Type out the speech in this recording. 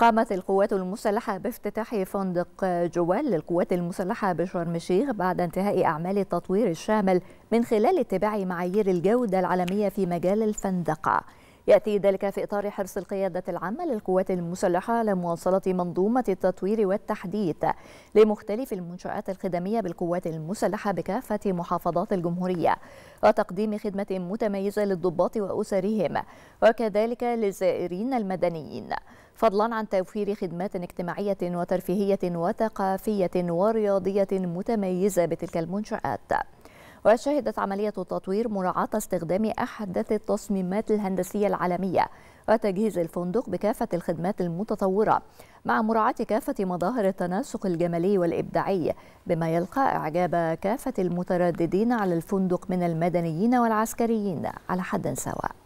قامت القوات المسلحة بافتتاح فندق جوال للقوات المسلحة بشرم الشيخ بعد انتهاء أعمال التطوير الشامل من خلال اتباع معايير الجودة العالمية في مجال الفندقة يأتي ذلك في إطار حرص القيادة العامة للقوات المسلحة على مواصلة منظومة التطوير والتحديث لمختلف المنشآت الخدمية بالقوات المسلحة بكافة محافظات الجمهورية وتقديم خدمة متميزة للضباط وأسرهم وكذلك للزائرين المدنيين فضلا عن توفير خدمات اجتماعية وترفيهية وثقافية ورياضية متميزة بتلك المنشآت وشهدت عملية التطوير مراعاة استخدام أحدث التصميمات الهندسية العالمية وتجهيز الفندق بكافة الخدمات المتطورة مع مراعاة كافة مظاهر التناسق الجمالي والإبداعي بما يلقى إعجاب كافة المترددين على الفندق من المدنيين والعسكريين على حد سواء